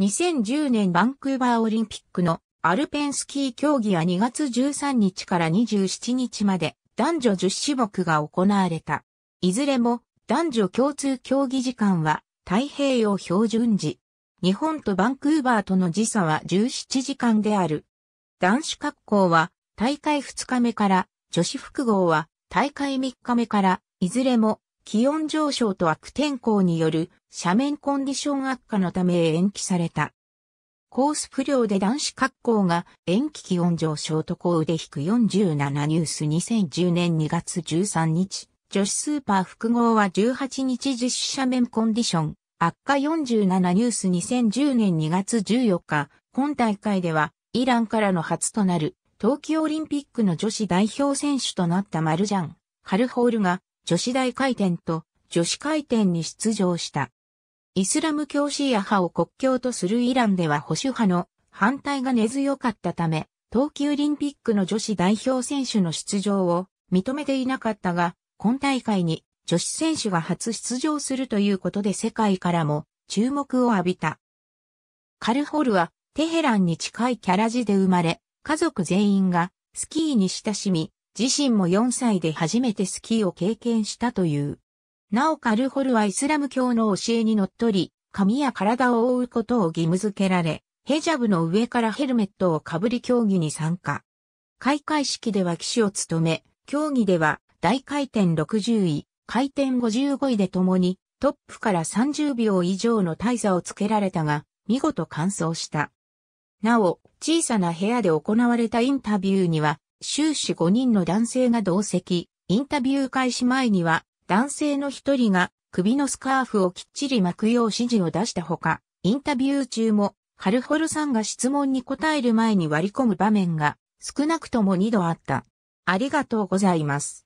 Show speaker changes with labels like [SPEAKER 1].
[SPEAKER 1] 2010年バンクーバーオリンピックのアルペンスキー競技は2月13日から27日まで男女10種目が行われた。いずれも男女共通競技時間は太平洋標準時。日本とバンクーバーとの時差は17時間である。男子格好は大会2日目から、女子複合は大会3日目から、いずれも気温上昇と悪天候による斜面コンディション悪化のため延期された。コース不良で男子格好が延期気温上ショートコーデ引く47ニュース2010年2月13日。女子スーパー複合は18日実施斜面コンディション。悪化47ニュース2010年2月14日。今大会ではイランからの初となる冬季オリンピックの女子代表選手となったマルジャン・カルホールが女子大回転と女子回転に出場した。イスラム教シーア派を国境とするイランでは保守派の反対が根強かったため、冬季オリンピックの女子代表選手の出場を認めていなかったが、今大会に女子選手が初出場するということで世界からも注目を浴びた。カルホルはテヘランに近いキャラ地で生まれ、家族全員がスキーに親しみ、自身も4歳で初めてスキーを経験したという。なおカルホルはイスラム教の教えにのっとり、髪や体を覆うことを義務付けられ、ヘジャブの上からヘルメットをかぶり競技に参加。開会式では騎手を務め、競技では大回転60位、回転55位で共にトップから30秒以上の大差をつけられたが、見事完走した。なお、小さな部屋で行われたインタビューには、終始5人の男性が同席、インタビュー開始前には男性の一人が首のスカーフをきっちり巻くよう指示を出したほか、インタビュー中も、カルホルさんが質問に答える前に割り込む場面が少なくとも2度あった。ありがとうございます。